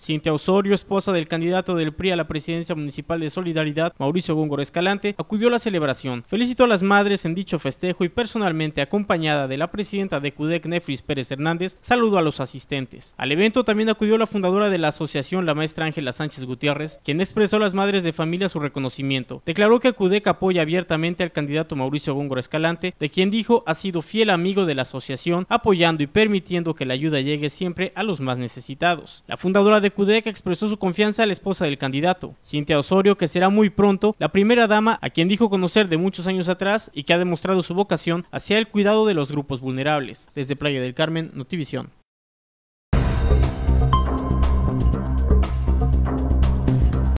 Cintia Osorio, esposa del candidato del PRI a la presidencia municipal de Solidaridad, Mauricio Góngoro Escalante, acudió a la celebración. Felicitó a las madres en dicho festejo y personalmente, acompañada de la presidenta de CUDEC, Nefris Pérez Hernández, saludó a los asistentes. Al evento también acudió la fundadora de la asociación, la maestra Ángela Sánchez Gutiérrez, quien expresó a las madres de familia su reconocimiento. Declaró que CUDEC apoya abiertamente al candidato Mauricio Góngoro Escalante, de quien dijo ha sido fiel amigo de la asociación, apoyando y permitiendo que la ayuda llegue siempre a los más necesitados. La fundadora de CUDEC expresó su confianza a la esposa del candidato, Cintia Osorio, que será muy pronto la primera dama a quien dijo conocer de muchos años atrás y que ha demostrado su vocación hacia el cuidado de los grupos vulnerables. Desde Playa del Carmen, Notivisión.